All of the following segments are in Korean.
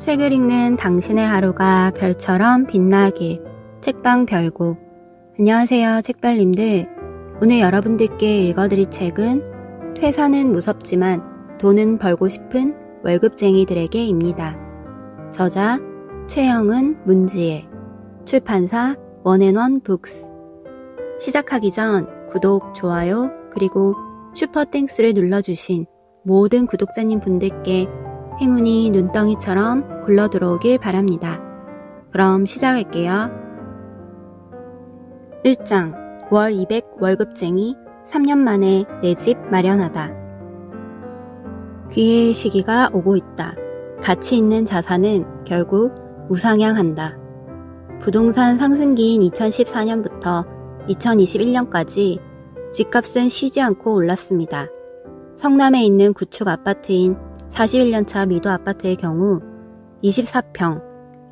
책을 읽는 당신의 하루가 별처럼 빛나길 책방 별곡 안녕하세요 책별님들 오늘 여러분들께 읽어드릴 책은 퇴사는 무섭지만 돈은 벌고 싶은 월급쟁이들에게입니다. 저자 최영은 문지혜 출판사 원앤원 북스 시작하기 전 구독, 좋아요 그리고 슈퍼땡스를 눌러주신 모든 구독자님 분들께 행운이 눈덩이처럼 굴러 들어오길 바랍니다. 그럼 시작할게요. 1장 월 200 월급쟁이 3년 만에 내 집 마련하다. 귀의 시기가 오고 있다. 가치 있는 자산은 결국 우상향한다. 부동산 상승기인 2014년부터 2021년까지 집값은 쉬지 않고 올랐습니다. 성남에 있는 구축 아파트인 41년차 미도 아파트의 경우 24평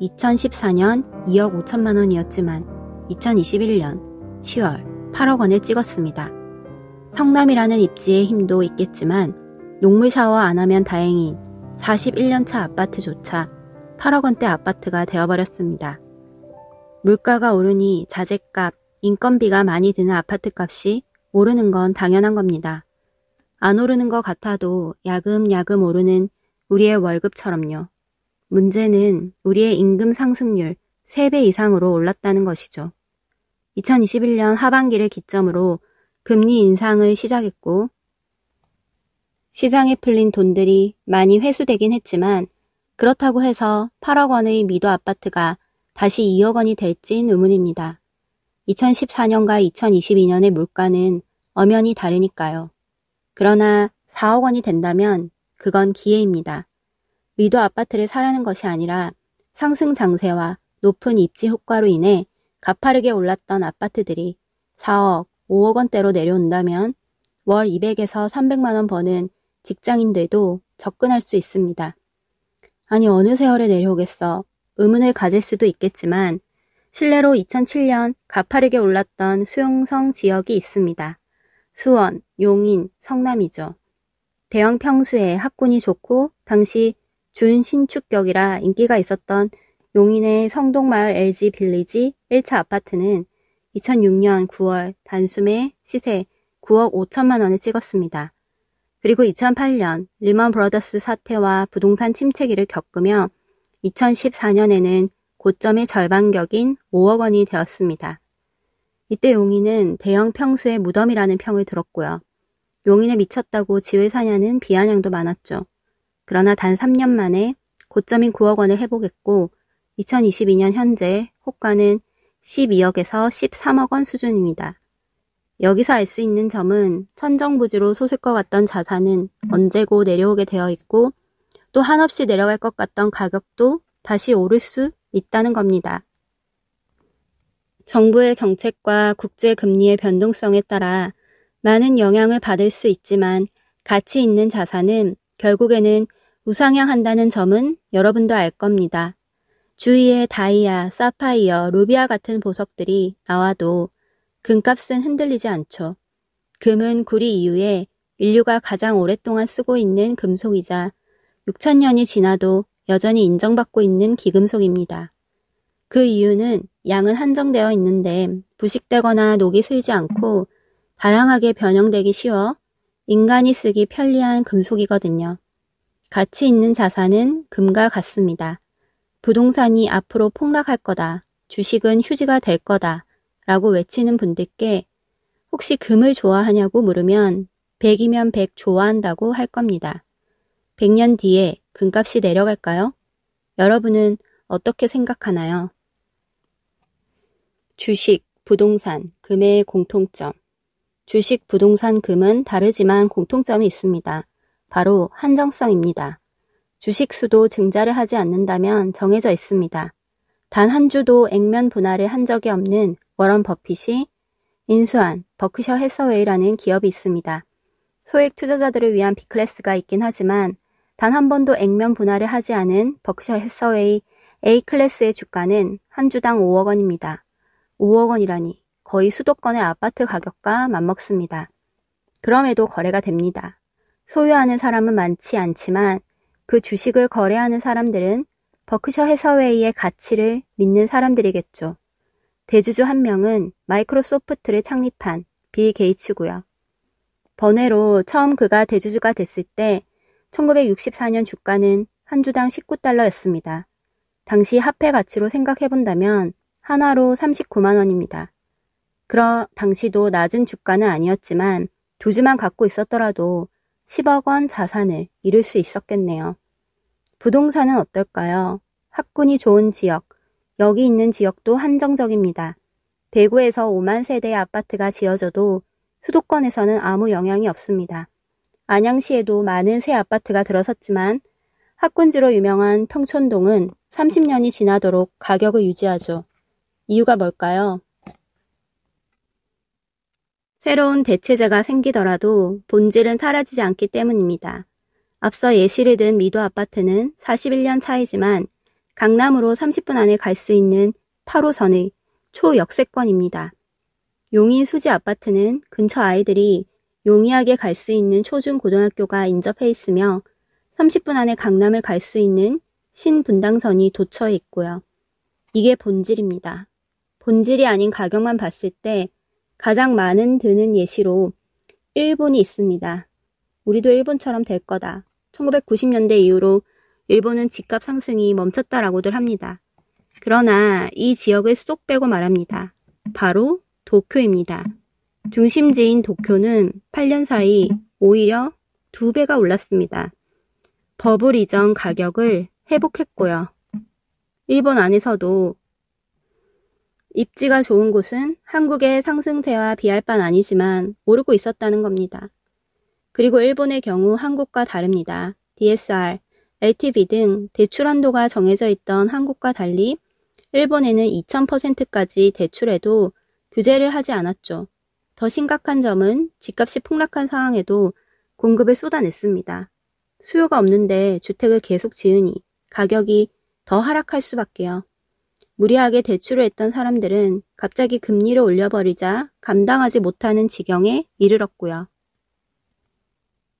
2014년 2억 5천만 원이었지만 2021년 10월 8억 원을 찍었습니다. 성남이라는 입지의 힘도 있겠지만 녹물 샤워 안 하면 다행인 41년차 아파트조차 8억 원대 아파트가 되어버렸습니다. 물가가 오르니 자재값, 인건비가 많이 드는 아파트값이 오르는 건 당연한 겁니다. 안 오르는 것 같아도 야금야금 오르는 우리의 월급처럼요. 문제는 우리의 임금 상승률 3배 이상으로 올랐다는 것이죠. 2021년 하반기를 기점으로 금리 인상을 시작했고 시장에 풀린 돈들이 많이 회수되긴 했지만 그렇다고 해서 8억 원의 미도 아파트가 다시 2억 원이 될진 의문입니다. 2014년과 2022년의 물가는 엄연히 다르니까요. 그러나 4억 원이 된다면 그건 기회입니다. 위도 아파트를 사라는 것이 아니라 상승 장세와 높은 입지 효과로 인해 가파르게 올랐던 아파트들이 4억, 5억 원대로 내려온다면 월 200에서 300만 원 버는 직장인들도 접근할 수 있습니다. 아니 어느 세월에 내려오겠어 의문을 가질 수도 있겠지만 실례로 2007년 가파르게 올랐던 수용성 지역이 있습니다. 수원, 용인, 성남이죠. 대형 평수에 학군이 좋고 당시 준신축격이라 인기가 있었던 용인의 성동마을 LG 빌리지 1차 아파트는 2006년 9월 단숨에 시세 9억 5천만 원을 찍었습니다. 그리고 2008년 리먼 브러더스 사태와 부동산 침체기를 겪으며 2014년에는 고점의 절반격인 5억 원이 되었습니다. 이때 용인은 대형 평수의 무덤이라는 평을 들었고요. 용인에 미쳤다고 지회사냐는 비아냥도 많았죠. 그러나 단 3년 만에 고점인 9억 원을 회복했고 2022년 현재 호가는 12억에서 13억 원 수준입니다. 여기서 알 수 있는 점은 천정부지로 솟을 것 같던 자산은 언제고 내려오게 되어 있고 또 한없이 내려갈 것 같던 가격도 다시 오를 수 있다는 겁니다. 정부의 정책과 국제금리의 변동성에 따라 많은 영향을 받을 수 있지만 가치 있는 자산은 결국에는 우상향한다는 점은 여러분도 알 겁니다. 주위에 다이아, 사파이어, 루비아 같은 보석들이 나와도 금값은 흔들리지 않죠. 금은 구리 이후에 인류가 가장 오랫동안 쓰고 있는 금속이자 6천년이 지나도 여전히 인정받고 있는 기금속입니다. 그 이유는 양은 한정되어 있는데 부식되거나 녹이 슬지 않고 다양하게 변형되기 쉬워 인간이 쓰기 편리한 금속이거든요. 가치 있는 자산은 금과 같습니다. 부동산이 앞으로 폭락할 거다. 주식은 휴지가 될 거다. 라고 외치는 분들께 혹시 금을 좋아하냐고 물으면 100이면 100 좋아한다고 할 겁니다. 100년 뒤에 금값이 내려갈까요? 여러분은 어떻게 생각하나요? 주식, 부동산, 금의 공통점. 주식, 부동산, 금은 다르지만 공통점이 있습니다. 바로 한정성입니다. 주식 수도 증자를 하지 않는다면 정해져 있습니다. 단 한 주도 액면 분할을 한 적이 없는 워런 버핏이 인수한 버크셔 해서웨이라는 기업이 있습니다. 소액 투자자들을 위한 B클래스가 있긴 하지만 단 한 번도 액면 분할을 하지 않은 버크셔 해서웨이 A클래스의 주가는 한 주당 5억 원입니다. 5억 원이라니 거의 수도권의 아파트 가격과 맞먹습니다. 그럼에도 거래가 됩니다. 소유하는 사람은 많지 않지만 그 주식을 거래하는 사람들은 버크셔 해서웨이의 가치를 믿는 사람들이겠죠. 대주주 한 명은 마이크로소프트를 창립한 빌 게이츠고요. 번외로 처음 그가 대주주가 됐을 때 1964년 주가는 한 주당 19달러였습니다. 당시 화폐 가치로 생각해 본다면 하나로 39만원입니다. 그러 당시도 낮은 주가는 아니었지만 두 주만 갖고 있었더라도 10억 원 자산을 잃을 수 있었겠네요. 부동산은 어떨까요? 학군이 좋은 지역, 여기 있는 지역도 한정적입니다. 대구에서 5만 세대의 아파트가 지어져도 수도권에서는 아무 영향이 없습니다. 안양시에도 많은 새 아파트가 들어섰지만 학군지로 유명한 평촌동은 30년이 지나도록 가격을 유지하죠. 이유가 뭘까요? 새로운 대체제가 생기더라도 본질은 사라지지 않기 때문입니다. 앞서 예시를 든 미도 아파트는 41년 차이지만 강남으로 30분 안에 갈 수 있는 8호선의 초역세권입니다. 용인 수지 아파트는 근처 아이들이 용이하게 갈 수 있는 초중고등학교가 인접해 있으며 30분 안에 강남을 갈 수 있는 신분당선이 도처에 있고요. 이게 본질입니다. 본질이 아닌 가격만 봤을 때 가장 많은 드는 예시로 일본이 있습니다. 우리도 일본처럼 될 거다. 1990년대 이후로 일본은 집값 상승이 멈췄다라고들 합니다. 그러나 이 지역을 쏙 빼고 말합니다. 바로 도쿄입니다. 중심지인 도쿄는 8년 사이 오히려 두배가 올랐습니다. 버블 이전 가격을 회복했고요. 일본 안에서도 입지가 좋은 곳은 한국의 상승세와 비할 바 아니지만 오르고 있었다는 겁니다. 그리고 일본의 경우 한국과 다릅니다. DSR, LTV 등 대출 한도가 정해져 있던 한국과 달리 일본에는 2000%까지 대출해도 규제를 하지 않았죠. 더 심각한 점은 집값이 폭락한 상황에도 공급을 쏟아냈습니다. 수요가 없는데 주택을 계속 지으니 가격이 더 하락할 수밖에요. 무리하게 대출을 했던 사람들은 갑자기 금리를 올려버리자 감당하지 못하는 지경에 이르렀고요.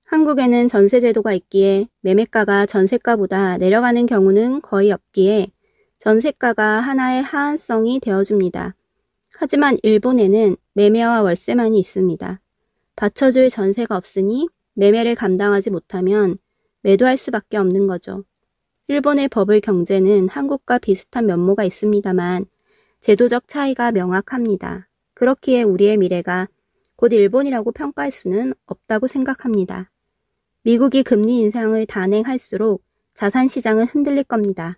한국에는 전세제도가 있기에 매매가가 전세가보다 내려가는 경우는 거의 없기에 전세가가 하나의 하한성이 되어줍니다. 하지만 일본에는 매매와 월세만이 있습니다. 받쳐줄 전세가 없으니 매매를 감당하지 못하면 매도할 수밖에 없는 거죠. 일본의 버블 경제는 한국과 비슷한 면모가 있습니다만 제도적 차이가 명확합니다. 그렇기에 우리의 미래가 곧 일본이라고 평가할 수는 없다고 생각합니다. 미국이 금리 인상을 단행할수록 자산 시장은 흔들릴 겁니다.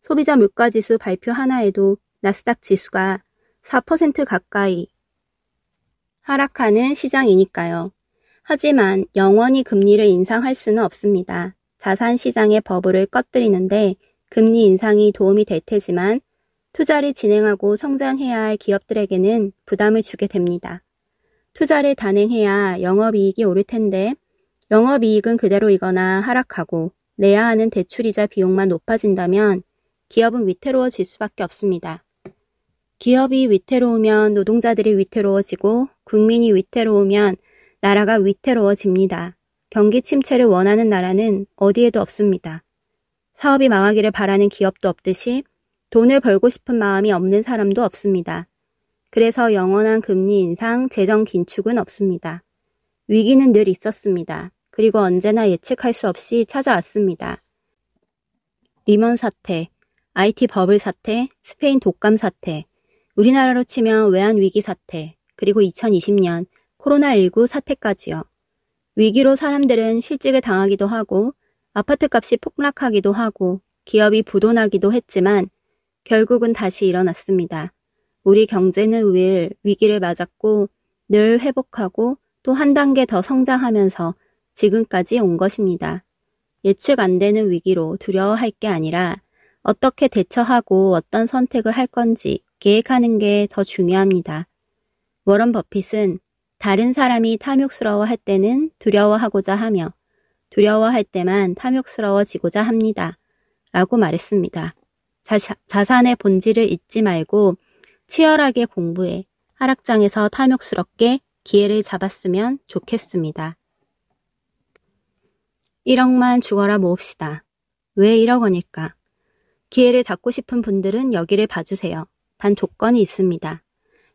소비자 물가 지수 발표 하나에도 나스닥 지수가 4% 가까이 하락하는 시장이니까요. 하지만 영원히 금리를 인상할 수는 없습니다. 자산 시장의 버블을 꺼뜨리는데 금리 인상이 도움이 될 테지만 투자를 진행하고 성장해야 할 기업들에게는 부담을 주게 됩니다. 투자를 단행해야 영업이익이 오를 텐데 영업이익은 그대로이거나 하락하고 내야 하는 대출이자 비용만 높아진다면 기업은 위태로워질 수밖에 없습니다. 기업이 위태로우면 노동자들이 위태로워지고 국민이 위태로우면 나라가 위태로워집니다. 경기 침체를 원하는 나라는 어디에도 없습니다. 사업이 망하기를 바라는 기업도 없듯이 돈을 벌고 싶은 마음이 없는 사람도 없습니다. 그래서 영원한 금리 인상, 재정 긴축은 없습니다. 위기는 늘 있었습니다. 그리고 언제나 예측할 수 없이 찾아왔습니다. 리먼 사태, IT 버블 사태, 스페인 독감 사태, 우리나라로 치면 외환 위기 사태, 그리고 2020년 코로나19 사태까지요. 위기로 사람들은 실직을 당하기도 하고 아파트 값이 폭락하기도 하고 기업이 부도나기도 했지만 결국은 다시 일어났습니다. 우리 경제는 늘 위기를 맞았고 늘 회복하고 또 한 단계 더 성장하면서 지금까지 온 것입니다. 예측 안 되는 위기로 두려워할 게 아니라 어떻게 대처하고 어떤 선택을 할 건지 계획하는 게 더 중요합니다. 워런 버핏은 다른 사람이 탐욕스러워 할 때는 두려워하고자 하며 두려워할 때만 탐욕스러워지고자 합니다. 라고 말했습니다. 자, 자산의 본질을 잊지 말고 치열하게 공부해 하락장에서 탐욕스럽게 기회를 잡았으면 좋겠습니다. 1억만 주어라 모읍시다. 왜 1억 원일까? 기회를 잡고 싶은 분들은 여기를 봐주세요. 단 조건이 있습니다.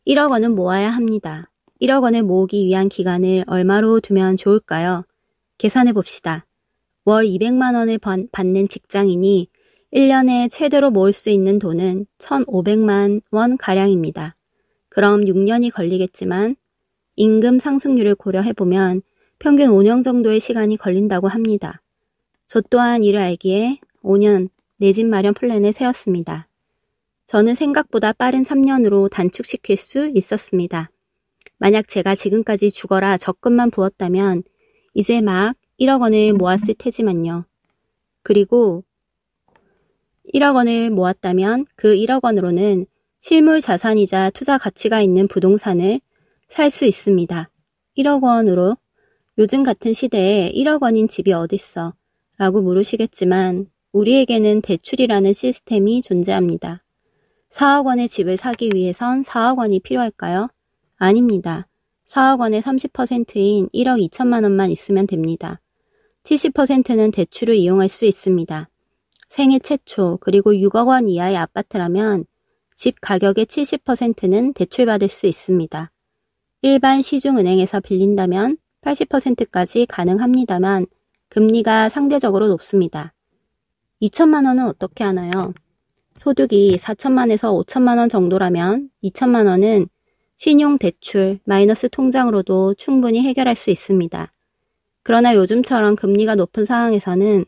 1억 원은 모아야 합니다. 1억 원을 모으기 위한 기간을 얼마로 두면 좋을까요? 계산해 봅시다. 월 200만 원을 받는 직장인이 1년에 최대로 모을 수 있는 돈은 1,500만 원 가량입니다. 그럼 6년이 걸리겠지만 임금 상승률을 고려해 보면 평균 5년 정도의 시간이 걸린다고 합니다. 저 또한 이를 알기에 5년 내 집 마련 플랜을 세웠습니다. 저는 생각보다 빠른 3년으로 단축시킬 수 있었습니다. 만약 제가 지금까지 죽어라 적금만 부었다면 이제 막 1억 원을 모았을 테지만요. 그리고 1억 원을 모았다면 그 1억 원으로는 실물 자산이자 투자 가치가 있는 부동산을 살 수 있습니다. 1억 원으로 요즘 같은 시대에 1억 원인 집이 어딨어? 라고 물으시겠지만 우리에게는 대출이라는 시스템이 존재합니다. 4억 원의 집을 사기 위해선 4억 원이 필요할까요? 아닙니다. 4억 원의 30%인 1억 2천만 원만 있으면 됩니다. 70%는 대출을 이용할 수 있습니다. 생애 최초 그리고 6억 원 이하의 아파트라면 집 가격의 70%는 대출받을 수 있습니다. 일반 시중은행에서 빌린다면 80%까지 가능합니다만 금리가 상대적으로 높습니다. 2천만 원은 어떻게 하나요? 소득이 4천만에서 5천만 원 정도라면 2천만 원은 신용대출, 마이너스 통장으로도 충분히 해결할 수 있습니다. 그러나 요즘처럼 금리가 높은 상황에서는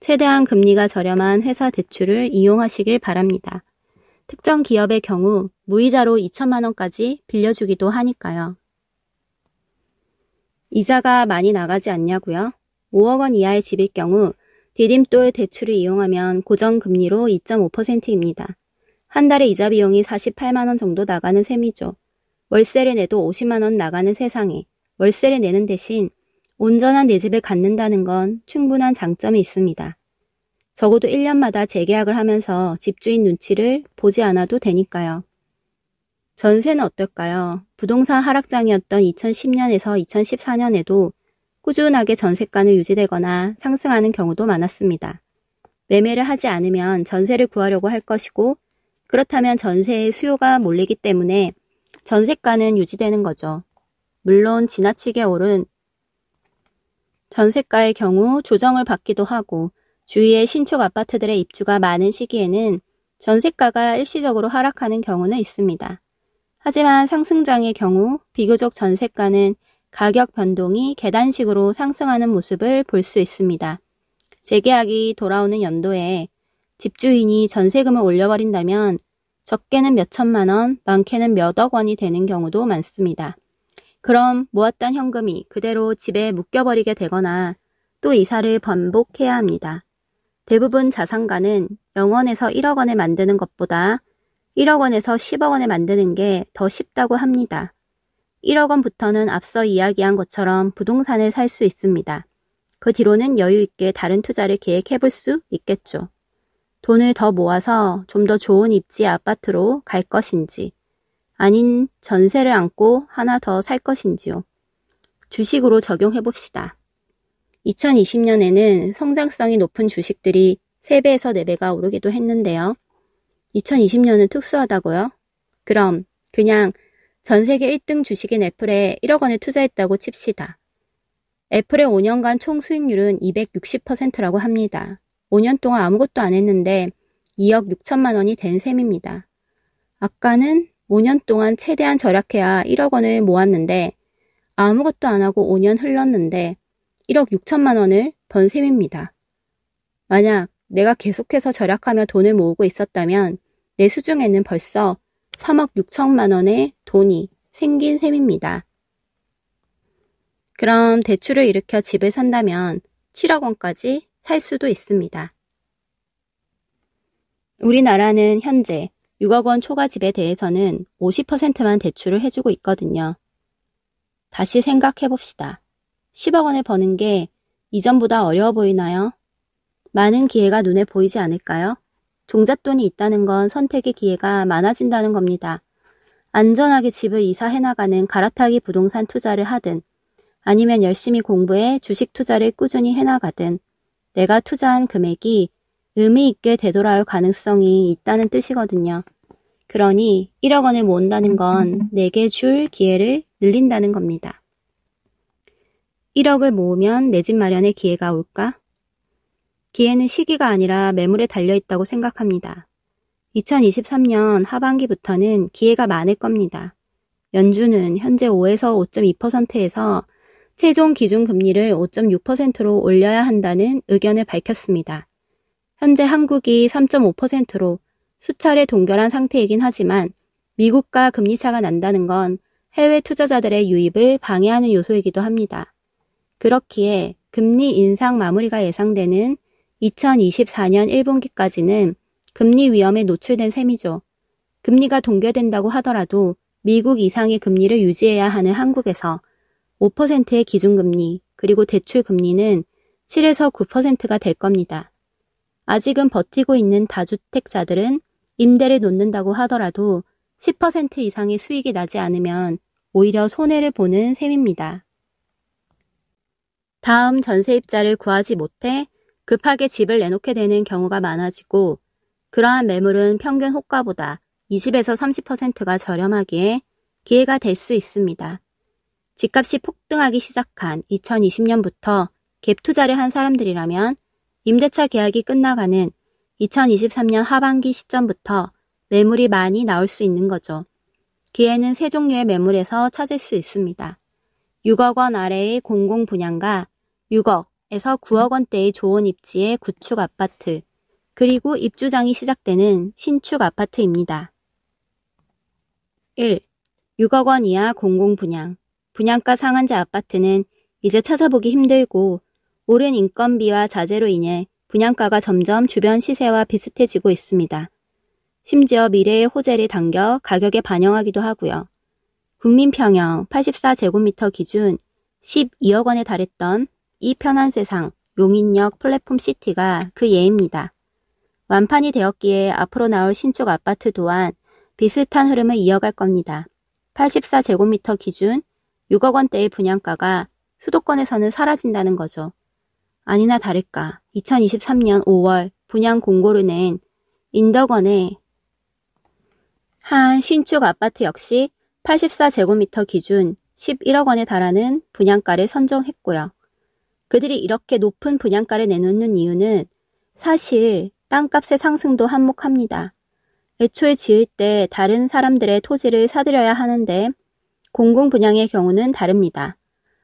최대한 금리가 저렴한 회사 대출을 이용하시길 바랍니다. 특정 기업의 경우 무이자로 2천만 원까지 빌려주기도 하니까요. 이자가 많이 나가지 않냐고요? 5억 원 이하의 집일 경우 디딤돌 대출을 이용하면 고정금리로 2.5%입니다. 한 달에 이자 비용이 48만 원 정도 나가는 셈이죠. 월세를 내도 50만원 나가는 세상에 월세를 내는 대신 온전한 내 집을 갖는다는 건 충분한 장점이 있습니다. 적어도 1년마다 재계약을 하면서 집주인 눈치를 보지 않아도 되니까요. 전세는 어떨까요? 부동산 하락장이었던 2010년에서 2014년에도 꾸준하게 전세가는 유지되거나 상승하는 경우도 많았습니다. 매매를 하지 않으면 전세를 구하려고 할 것이고 그렇다면 전세의 수요가 몰리기 때문에 전세가는 유지되는 거죠. 물론 지나치게 오른 전세가의 경우 조정을 받기도 하고 주위의 신축 아파트들의 입주가 많은 시기에는 전세가가 일시적으로 하락하는 경우는 있습니다. 하지만 상승장의 경우 비교적 전세가는 가격 변동이 계단식으로 상승하는 모습을 볼 수 있습니다. 재계약이 돌아오는 연도에 집주인이 전세금을 올려버린다면 적게는 몇천만 원, 많게는 몇억 원이 되는 경우도 많습니다. 그럼 모았던 현금이 그대로 집에 묶여버리게 되거나 또 이사를 반복해야 합니다. 대부분 자산가는 0원에서 1억 원에 만드는 것보다 1억 원에서 10억 원에 만드는 게 더 쉽다고 합니다. 1억 원부터는 앞서 이야기한 것처럼 부동산을 살 수 있습니다. 그 뒤로는 여유 있게 다른 투자를 계획해 볼 수 있겠죠. 돈을 더 모아서 좀 더 좋은 입지 아파트로 갈 것인지, 아닌 전세를 안고 하나 더 살 것인지요. 주식으로 적용해 봅시다. 2020년에는 성장성이 높은 주식들이 3배에서 4배가 오르기도 했는데요. 2020년은 특수하다고요? 그럼 그냥 전 세계 1등 주식인 애플에 1억 원을 투자했다고 칩시다. 애플의 5년간 총 수익률은 260%라고 합니다. 5년 동안 아무것도 안 했는데 2억 6천만 원이 된 셈입니다. 아까는 5년 동안 최대한 절약해야 1억 원을 모았는데 아무것도 안 하고 5년 흘렀는데 1억 6천만 원을 번 셈입니다. 만약 내가 계속해서 절약하며 돈을 모으고 있었다면 내 수중에는 벌써 3억 6천만 원의 돈이 생긴 셈입니다. 그럼 대출을 일으켜 집을 산다면 7억 원까지 살 수도 있습니다. 우리나라는 현재 6억 원 초과 집에 대해서는 50%만 대출을 해주고 있거든요. 다시 생각해 봅시다. 10억 원을 버는 게 이전보다 어려워 보이나요? 많은 기회가 눈에 보이지 않을까요? 종잣돈이 있다는 건 선택의 기회가 많아진다는 겁니다. 안전하게 집을 이사해 나가는 갈아타기 부동산 투자를 하든 아니면 열심히 공부해 주식 투자를 꾸준히 해 나가든 내가 투자한 금액이 의미 있게 되돌아올 가능성이 있다는 뜻이거든요. 그러니 1억 원을 모은다는 건 내게 줄 기회를 늘린다는 겁니다. 1억을 모으면 내 집 마련의 기회가 올까? 기회는 시기가 아니라 매물에 달려 있다고 생각합니다. 2023년 하반기부터는 기회가 많을 겁니다. 연준은 현재 5에서 5.2%에서 최종 기준 금리를 5.6%로 올려야 한다는 의견을 밝혔습니다. 현재 한국이 3.5%로 수차례 동결한 상태이긴 하지만 미국과 금리차가 난다는 건 해외 투자자들의 유입을 방해하는 요소이기도 합니다. 그렇기에 금리 인상 마무리가 예상되는 2024년 1분기까지는 금리 위험에 노출된 셈이죠. 금리가 동결된다고 하더라도 미국 이상의 금리를 유지해야 하는 한국에서 5%의 기준금리, 그리고 대출금리는 7에서 9%가 될 겁니다. 아직은 버티고 있는 다주택자들은 임대를 놓는다고 하더라도 10% 이상의 수익이 나지 않으면 오히려 손해를 보는 셈입니다. 다음 전세입자를 구하지 못해 급하게 집을 내놓게 되는 경우가 많아지고 그러한 매물은 평균 호가보다 20에서 30%가 저렴하기에 기회가 될 수 있습니다. 집값이 폭등하기 시작한 2020년부터 갭 투자를 한 사람들이라면 임대차 계약이 끝나가는 2023년 하반기 시점부터 매물이 많이 나올 수 있는 거죠. 기회는 세 종류의 매물에서 찾을 수 있습니다. 6억 원 아래의 공공 분양과 6억에서 9억 원대의 좋은 입지의 구축 아파트, 그리고 입주장이 시작되는 신축 아파트입니다. 1. 6억 원 이하 공공 분양 분양가 상한제 아파트는 이제 찾아보기 힘들고 오른 인건비와 자재로 인해 분양가가 점점 주변 시세와 비슷해지고 있습니다. 심지어 미래의 호재를 당겨 가격에 반영하기도 하고요. 국민평형 84제곱미터 기준 12억 원에 달했던 이 편한 세상 용인역 플랫폼 시티가 그 예입니다. 완판이 되었기에 앞으로 나올 신축 아파트 또한 비슷한 흐름을 이어갈 겁니다. 84제곱미터 기준 6억 원대의 분양가가 수도권에서는 사라진다는 거죠. 아니나 다를까 2023년 5월 분양 공고를 낸 인덕원의 한 신축 아파트 역시 84제곱미터 기준 11억 원에 달하는 분양가를 선정했고요. 그들이 이렇게 높은 분양가를 내놓는 이유는 사실 땅값의 상승도 한몫합니다. 애초에 지을 때 다른 사람들의 토지를 사들여야 하는데 공공 분양의 경우는 다릅니다.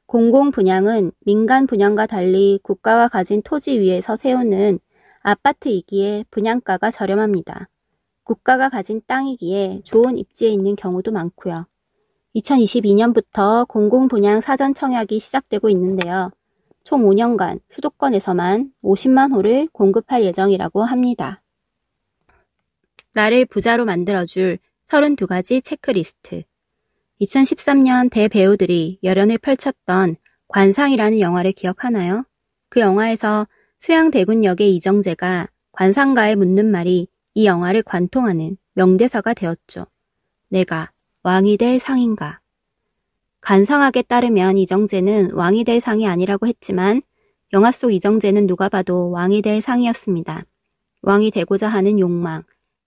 공공 분양은 민간 분양과 달리 국가가 가진 토지 위에서 세우는 아파트이기에 분양가가 저렴합니다. 국가가 가진 땅이기에 좋은 입지에 있는 경우도 많고요. 2022년부터 공공 분양 사전 청약이 시작되고 있는데요. 총 5년간 수도권에서만 50만 호를 공급할 예정이라고 합니다. 나를 부자로 만들어줄 32가지 체크리스트. 2013년 대배우들이 열연을 펼쳤던 관상이라는 영화를 기억하나요? 그 영화에서 수양대군역의 이정재가 관상가에 묻는 말이 이 영화를 관통하는 명대사가 되었죠. 내가 왕이 될 상인가. 관상학에 따르면 이정재는 왕이 될 상이 아니라고 했지만 영화 속 이정재는 누가 봐도 왕이 될 상이었습니다. 왕이 되고자 하는 욕망,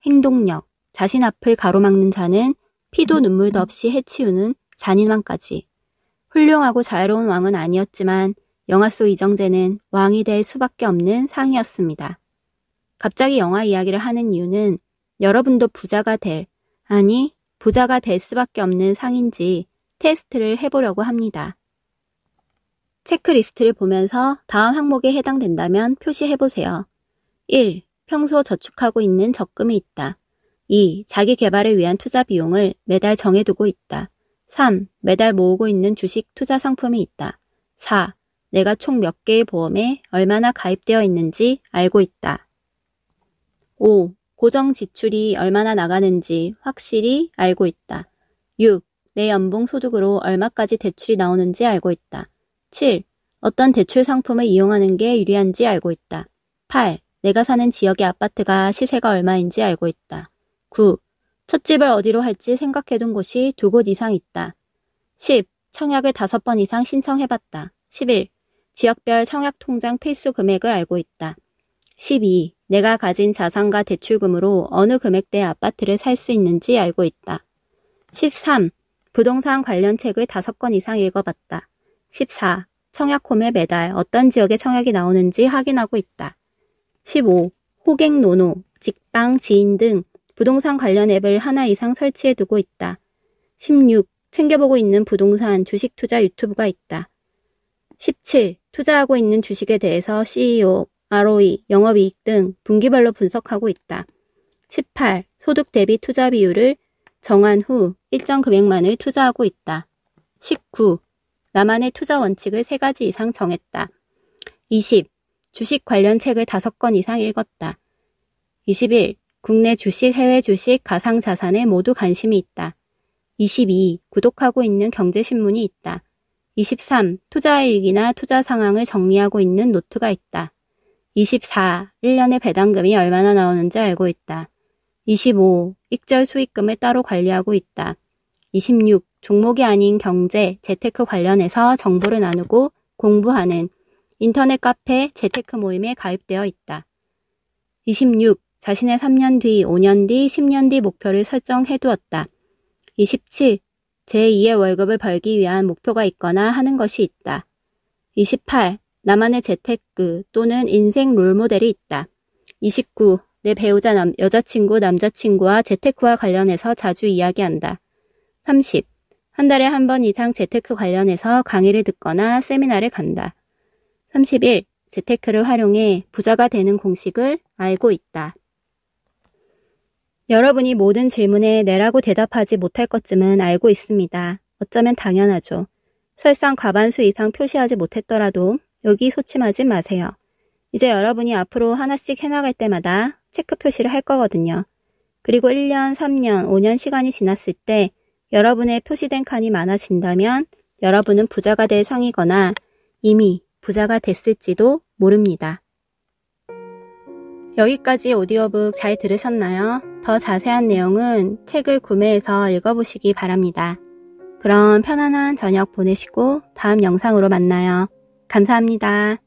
행동력, 자신 앞을 가로막는 자는 피도 눈물도 없이 해치우는 잔인왕까지. 훌륭하고 자유로운 왕은 아니었지만 영화 속 이정재는 왕이 될 수밖에 없는 상이었습니다. 갑자기 영화 이야기를 하는 이유는 여러분도 부자가 될, 아니, 부자가 될 수밖에 없는 상인지 테스트를 해보려고 합니다. 체크리스트를 보면서 다음 항목에 해당된다면 표시해보세요. 1. 평소 저축하고 있는 적금이 있다. 2. 자기 개발을 위한 투자 비용을 매달 정해두고 있다. 3. 매달 모으고 있는 주식 투자 상품이 있다. 4. 내가 총 몇 개의 보험에 얼마나 가입되어 있는지 알고 있다. 5. 고정 지출이 얼마나 나가는지 확실히 알고 있다. 6. 내 연봉 소득으로 얼마까지 대출이 나오는지 알고 있다. 7. 어떤 대출 상품을 이용하는 게 유리한지 알고 있다. 8. 내가 사는 지역의 아파트가 시세가 얼마인지 알고 있다. 9. 첫집을 어디로 할지 생각해둔 곳이 두 곳 이상 있다. 10. 청약을 다섯 번 이상 신청해봤다. 11. 지역별 청약 통장 필수 금액을 알고 있다. 12. 내가 가진 자산과 대출금으로 어느 금액대의 아파트를 살 수 있는지 알고 있다. 13. 부동산 관련 책을 다섯 권 이상 읽어봤다. 14. 청약홈에 매달 어떤 지역에 청약이 나오는지 확인하고 있다. 15. 호객 노노, 직방, 지인 등 부동산 관련 앱을 하나 이상 설치해 두고 있다. 16. 챙겨보고 있는 부동산 주식 투자 유튜브가 있다. 17. 투자하고 있는 주식에 대해서 CEO, ROE, 영업이익 등 분기별로 분석하고 있다. 18. 소득 대비 투자 비율을 정한 후 일정 금액만을 투자하고 있다. 19. 나만의 투자 원칙을 3가지 이상 정했다. 20. 주식 관련 책을 5권 이상 읽었다. 21. 국내 주식, 해외 주식, 가상자산에 모두 관심이 있다. 22. 구독하고 있는 경제신문이 있다. 23. 투자 일기나 투자 상황을 정리하고 있는 노트가 있다. 24. 1년에 배당금이 얼마나 나오는지 알고 있다. 25. 익절 수익금을 따로 관리하고 있다. 26. 종목이 아닌 경제, 재테크 관련해서 정보를 나누고 공부하는 인터넷 카페 재테크 모임에 가입되어 있다. 26. 자신의 3년 뒤, 5년 뒤, 10년 뒤 목표를 설정해 두었다. 27. 제2의 월급을 벌기 위한 목표가 있거나 하는 것이 있다. 28. 나만의 재테크 또는 인생 롤모델이 있다. 29. 내 배우자 남, 여자친구, 남자친구와 재테크와 관련해서 자주 이야기한다. 30. 한 달에 한 번 이상 재테크 관련해서 강의를 듣거나 세미나를 간다. 31. 재테크를 활용해 부자가 되는 공식을 알고 있다. 여러분이 모든 질문에 내라고 대답하지 못할 것쯤은 알고 있습니다. 어쩌면 당연하죠. 설상 과반수 이상 표시하지 못했더라도 여기 소침하지 마세요. 이제 여러분이 앞으로 하나씩 해나갈 때마다 체크 표시를 할 거거든요. 그리고 1년, 3년, 5년 시간이 지났을 때 여러분의 표시된 칸이 많아진다면 여러분은 부자가 될 상이거나 이미 부자가 됐을지도 모릅니다. 여기까지 오디오북 잘 들으셨나요? 더 자세한 내용은 책을 구매해서 읽어보시기 바랍니다. 그럼 편안한 저녁 보내시고 다음 영상으로 만나요. 감사합니다.